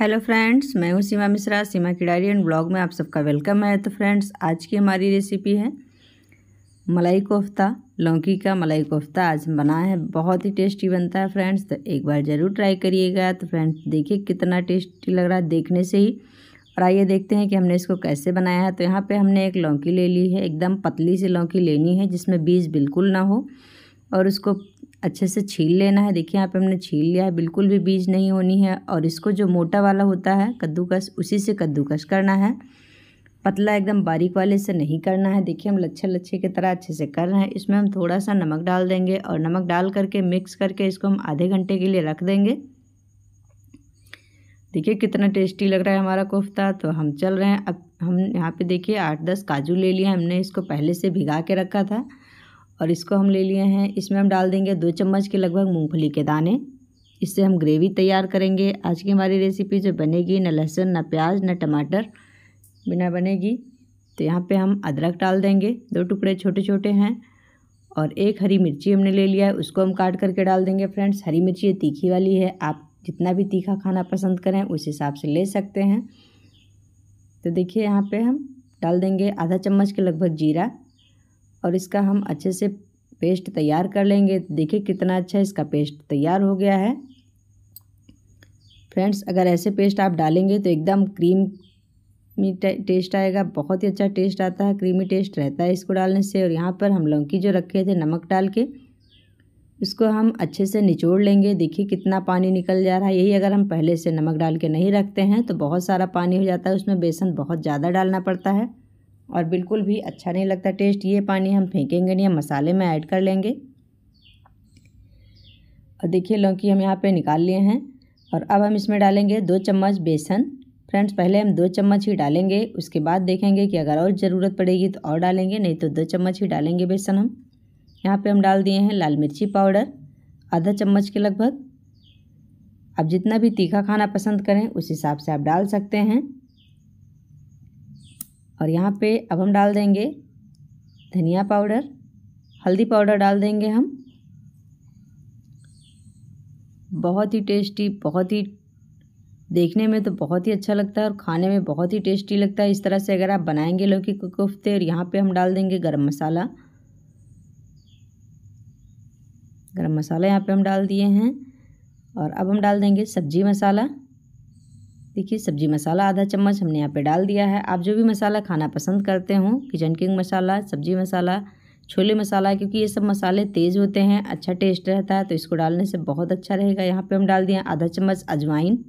hello friends मैं हूँ सीमा मिश्रा सीमा की डायरी एंड ब्लॉग में आप सबका वेलकम है तो फ्रेंड्स आज की हमारी रेसिपी है मलाई कोफ्ता लौकी का मलाई कोफ्ता आज हम बनाए हैं बहुत ही टेस्टी बनता है फ्रेंड्स तो एक बार ज़रूर ट्राई करिएगा तो फ्रेंड्स देखिए कितना टेस्टी लग रहा है देखने से ही और आइए देखते हैं कि हमने इसको कैसे बनाया है तो यहाँ पर हमने एक लौकी ले ली है एकदम पतली सी लौकी लेनी है जिसमें बीज बिल्कुल ना हो और उसको अच्छे से छील लेना है देखिए यहाँ पे हमने छील लिया है बिल्कुल भी बीज नहीं होनी है और इसको जो मोटा वाला होता है कद्दूकस उसी से कद्दूकस करना है पतला एकदम बारीक वाले से नहीं करना है देखिए हम लच्छे लच्छे की तरह अच्छे से कर रहे हैं इसमें हम थोड़ा सा नमक डाल देंगे और नमक डाल करके मिक्स करके इसको हम आधे घंटे के लिए रख देंगे देखिए कितना टेस्टी लग रहा है हमारा कोफ्ता तो हम चल रहे हैं अब हम यहाँ पे देखिए आठ दस काजू ले लिए हमने इसको पहले से भिगा के रखा था और इसको हम ले लिए हैं इसमें हम डाल देंगे दो चम्मच के लगभग मूंगफली के दाने इससे हम ग्रेवी तैयार करेंगे आज की हमारी रेसिपी जो बनेगी ना लहसुन ना प्याज ना टमाटर बिना बनेगी तो यहाँ पे हम अदरक डाल देंगे दो टुकड़े छोटे छोटे हैं और एक हरी मिर्ची हमने ले लिया है उसको हम काट करके डाल देंगे फ्रेंड्स हरी मिर्ची ये तीखी वाली है आप जितना भी तीखा खाना पसंद करें उस हिसाब से ले सकते हैं तो देखिए यहाँ पर हम डाल देंगे आधा चम्मच के लगभग जीरा और इसका हम अच्छे से पेस्ट तैयार कर लेंगे देखिए कितना अच्छा इसका पेस्ट तैयार हो गया है फ्रेंड्स अगर ऐसे पेस्ट आप डालेंगे तो एकदम क्रीम मी टेस्ट आएगा बहुत ही अच्छा टेस्ट आता है क्रीमी टेस्ट रहता है इसको डालने से और यहाँ पर हम लौकी जो रखे थे नमक डाल के इसको हम अच्छे से निचोड़ लेंगे देखिए कितना पानी निकल जा रहा है यही अगर हम पहले से नमक डाल के नहीं रखते हैं तो बहुत सारा पानी हो जाता है उसमें बेसन बहुत ज़्यादा डालना पड़ता है और बिल्कुल भी अच्छा नहीं लगता टेस्ट ये पानी हम फेंकेंगे नहीं हम मसाले में ऐड कर लेंगे और देखिए लौकी हम यहाँ पे निकाल लिए हैं और अब हम इसमें डालेंगे दो चम्मच बेसन फ्रेंड्स पहले हम दो चम्मच ही डालेंगे उसके बाद देखेंगे कि अगर और ज़रूरत पड़ेगी तो और डालेंगे नहीं तो दो चम्मच ही डालेंगे बेसन हम यहाँ पर हम डाल दिए हैं लाल मिर्ची पाउडर आधा चम्मच के लगभग आप जितना भी तीखा खाना पसंद करें उस हिसाब से आप डाल सकते हैं और यहाँ पे अब हम डाल देंगे धनिया पाउडर हल्दी पाउडर डाल देंगे हम बहुत ही टेस्टी बहुत ही देखने में तो बहुत ही अच्छा लगता है और खाने में बहुत ही टेस्टी लगता है इस तरह से अगर आप बनाएंगे लौकी के कोफ्ते और तो यहाँ पे हम डाल देंगे गरम मसाला गरम मसाला यहाँ पे हम डाल दिए हैं और अब हम डाल देंगे सब्जी मसाला देखिए सब्जी मसाला आधा चम्मच हमने यहाँ पे डाल दिया है आप जो भी मसाला खाना पसंद करते हो किचन किंग मसाला सब्जी मसाला छोले मसाला क्योंकि ये सब मसाले तेज़ होते हैं अच्छा टेस्ट रहता है तो इसको डालने से बहुत अच्छा रहेगा यहाँ पे हम डाल दिए आधा चम्मच अजवाइन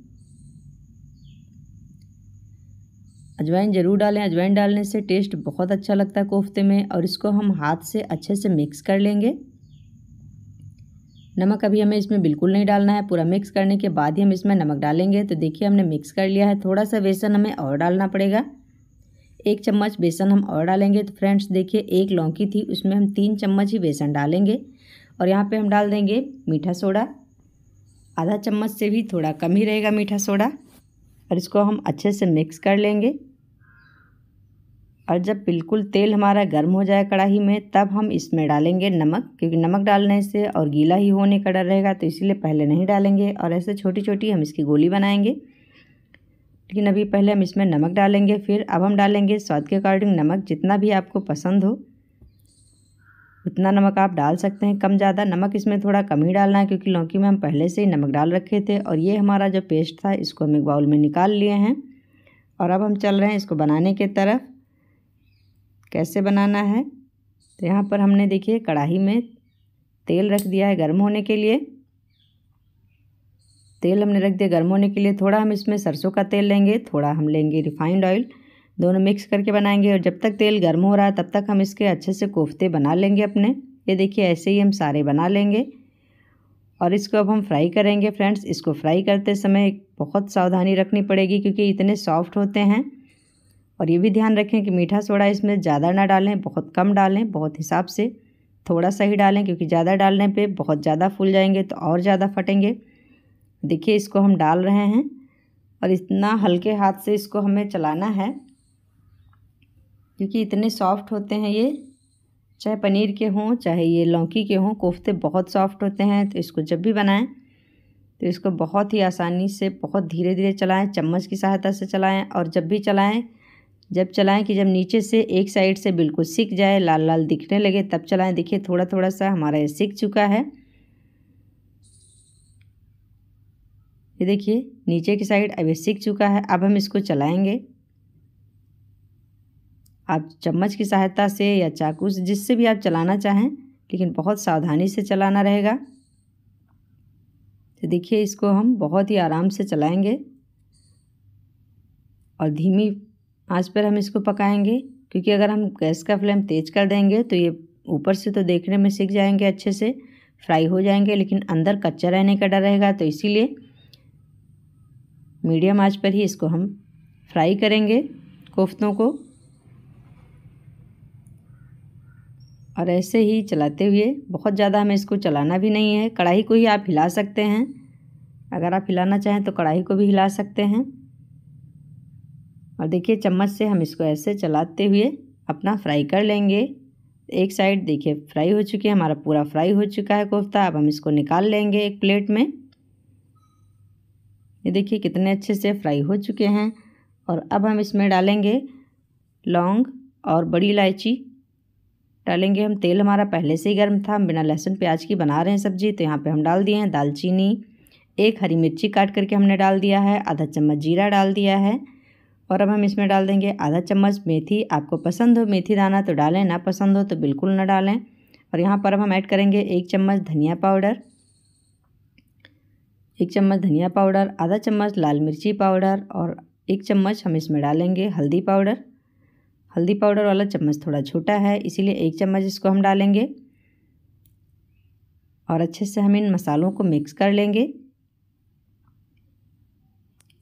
अजवाइन ज़रूर डालें अजवाइन डालने से टेस्ट बहुत अच्छा लगता है कोफ्ते में और इसको हम हाथ से अच्छे से मिक्स कर लेंगे नमक अभी हमें इसमें बिल्कुल नहीं डालना है पूरा मिक्स करने के बाद ही हम इसमें नमक डालेंगे तो देखिए हमने मिक्स कर लिया है थोड़ा सा बेसन हमें और डालना पड़ेगा एक चम्मच बेसन हम और डालेंगे तो फ्रेंड्स देखिए एक लौकी थी उसमें हम तीन चम्मच ही बेसन डालेंगे और यहाँ पे हम डाल देंगे मीठा सोडा आधा चम्मच से भी थोड़ा कम ही रहेगा मीठा सोडा और इसको हम अच्छे से मिक्स कर लेंगे और जब बिल्कुल तेल हमारा गर्म हो जाए कढ़ाई में तब हम इसमें डालेंगे नमक क्योंकि नमक डालने से और गीला ही होने का डर रहेगा तो इसीलिए पहले नहीं डालेंगे और ऐसे छोटी छोटी हम इसकी गोली बनाएंगे लेकिन अभी पहले हम इसमें नमक डालेंगे फिर अब हम डालेंगे स्वाद के अकॉर्डिंग नमक जितना भी आपको पसंद हो उतना नमक आप डाल सकते हैं कम ज़्यादा नमक इसमें थोड़ा कम ही डालना है क्योंकि लौकी में हम पहले से ही नमक डाल रखे थे और ये हमारा जो पेस्ट था इसको हम एक बाउल में निकाल लिए हैं और अब हम चल रहे हैं इसको बनाने के तरफ कैसे बनाना है तो यहाँ पर हमने देखिए कढ़ाई में तेल रख दिया है गर्म होने के लिए तेल हमने रख दिया गर्म होने के लिए थोड़ा हम इसमें सरसों का तेल लेंगे थोड़ा हम लेंगे रिफाइंड ऑयल दोनों मिक्स करके बनाएंगे और जब तक तेल गर्म हो रहा है तब तक हम इसके अच्छे से कोफ्ते बना लेंगे अपने ये देखिए ऐसे ही हम सारे बना लेंगे और इसको अब हम फ्राई करेंगे फ्रेंड्स इसको फ्राई करते समय बहुत सावधानी रखनी पड़ेगी क्योंकि इतने सॉफ्ट होते हैं और ये भी ध्यान रखें कि मीठा सोडा इसमें ज़्यादा ना डालें बहुत कम डालें बहुत हिसाब से थोड़ा सा ही डालें क्योंकि ज़्यादा डालने पे बहुत ज़्यादा फूल जाएंगे तो और ज़्यादा फटेंगे देखिए इसको हम डाल रहे हैं और इतना हल्के हाथ से इसको हमें चलाना है क्योंकि इतने सॉफ्ट होते हैं ये चाहे पनीर के हों चाहे ये लौकी के हों कोफ्ते बहुत सॉफ्ट होते हैं तो इसको जब भी बनाएं तो इसको बहुत ही आसानी से बहुत धीरे धीरे चलाएं चम्मच की सहायता से चलाएं और जब भी चलाएं जब चलाएं कि जब नीचे से एक साइड से बिल्कुल सीख जाए लाल लाल दिखने लगे तब चलाएं देखिए थोड़ा थोड़ा सा हमारा ये सीख चुका है ये देखिए नीचे की साइड अभी सीख चुका है अब हम इसको चलाएंगे आप चम्मच की सहायता से या चाकू से जिससे भी आप चलाना चाहें लेकिन बहुत सावधानी से चलाना रहेगा तो देखिए इसको हम बहुत ही आराम से चलाएंगे और धीमी आँच पर हम इसको पकाएंगे क्योंकि अगर हम गैस का फ्लेम तेज़ कर देंगे तो ये ऊपर से तो देखने में सीख जाएंगे अच्छे से फ्राई हो जाएंगे लेकिन अंदर कच्चा रहने का डर रहेगा तो इसीलिए मीडियम आंच पर ही इसको हम फ्राई करेंगे कोफ्तों को और ऐसे ही चलाते हुए बहुत ज़्यादा हमें इसको चलाना भी नहीं है कढ़ाई को ही आप हिला सकते हैं अगर आप हिलाना चाहें तो कढ़ाई को भी हिला सकते हैं और देखिए चम्मच से हम इसको ऐसे चलाते हुए अपना फ्राई कर लेंगे एक साइड देखिए फ्राई हो चुकी है हमारा पूरा फ्राई हो चुका है कोफ्ता अब हम इसको निकाल लेंगे एक प्लेट में ये देखिए कितने अच्छे से फ्राई हो चुके हैं और अब हम इसमें डालेंगे लौंग और बड़ी इलायची डालेंगे हम तेल हमारा पहले से ही गर्म था हम बिना लहसुन प्याज की बना रहे हैं सब्जी तो यहाँ पे हम डाल दिए हैं दालचीनी एक हरी मिर्ची काट करके हमने डाल दिया है आधा चम्मच जीरा डाल दिया है और अब हम इसमें डाल देंगे आधा चम्मच मेथी आपको पसंद हो मेथी दाना तो डालें ना पसंद हो तो बिल्कुल ना डालें और यहाँ पर अब हम ऐड करेंगे एक चम्मच धनिया पाउडर एक चम्मच धनिया पाउडर आधा चम्मच लाल मिर्ची पाउडर और एक चम्मच हम इसमें डालेंगे हल्दी पाउडर हल्दी पाउडर वाला चम्मच थोड़ा छोटा है इसीलिए एक चम्मच इसको हम डालेंगे और अच्छे से हम इन मसालों को मिक्स कर लेंगे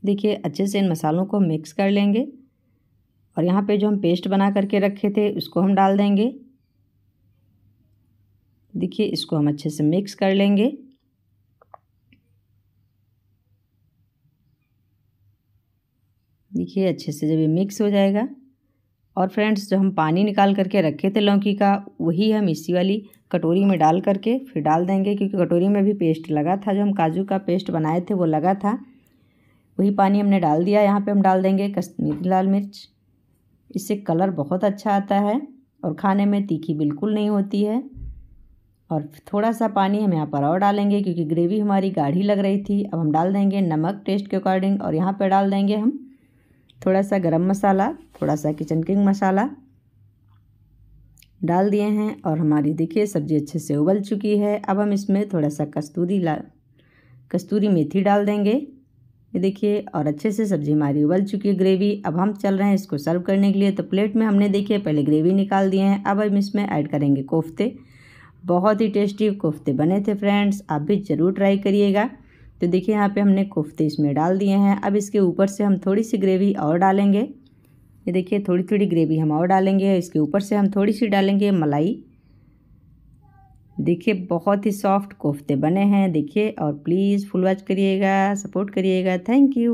देखिए अच्छे से इन मसालों को मिक्स कर लेंगे और यहाँ पे जो हम पेस्ट बना करके रखे थे उसको हम डाल देंगे देखिए इसको हम अच्छे से मिक्स कर लेंगे देखिए अच्छे से जब ये मिक्स हो जाएगा और फ्रेंड्स जो हम पानी निकाल करके रखे थे लौकी का वही हम इसी वाली कटोरी में डाल करके फिर डाल देंगे क्योंकि कटोरी में भी पेस्ट लगा था जो हम काजू का पेस्ट बनाए थे वो लगा था वही पानी हमने डाल दिया यहाँ पे हम डाल देंगे कश्मीरी लाल मिर्च इससे कलर बहुत अच्छा आता है और खाने में तीखी बिल्कुल नहीं होती है और थोड़ा सा पानी हम यहाँ पर और डालेंगे क्योंकि ग्रेवी हमारी गाढ़ी लग रही थी अब हम डाल देंगे नमक टेस्ट के अकॉर्डिंग और यहाँ पर डाल देंगे हम थोड़ा सा गर्म मसाला थोड़ा सा किचन किंग मसाला डाल दिए हैं और हमारी देखिए सब्ज़ी अच्छे से उबल चुकी है अब हम इसमें थोड़ा सा कस्तूरी ला कस्तूरी मेथी डाल देंगे ये देखिए और अच्छे से सब्जी हमारी उबल चुकी है ग्रेवी अब हम चल रहे हैं इसको सर्व करने के लिए तो प्लेट में हमने देखिए पहले ग्रेवी निकाल दिए हैं अब हम इसमें ऐड करेंगे कोफ्ते बहुत ही टेस्टी कोफ्ते बने थे फ्रेंड्स आप भी ज़रूर ट्राई करिएगा तो देखिए यहाँ पे हमने कोफ्ते इसमें डाल दिए हैं अब इसके ऊपर से हम थोड़ी सी ग्रेवी और डालेंगे ये देखिए थोड़ी थोड़ी ग्रेवी हम और डालेंगे इसके ऊपर से हम थोड़ी सी डालेंगे मलाई देखिए बहुत ही सॉफ्ट कोफ्ते बने हैं देखिए और प्लीज़ फुल वॉच करिएगा सपोर्ट करिएगा थैंक यू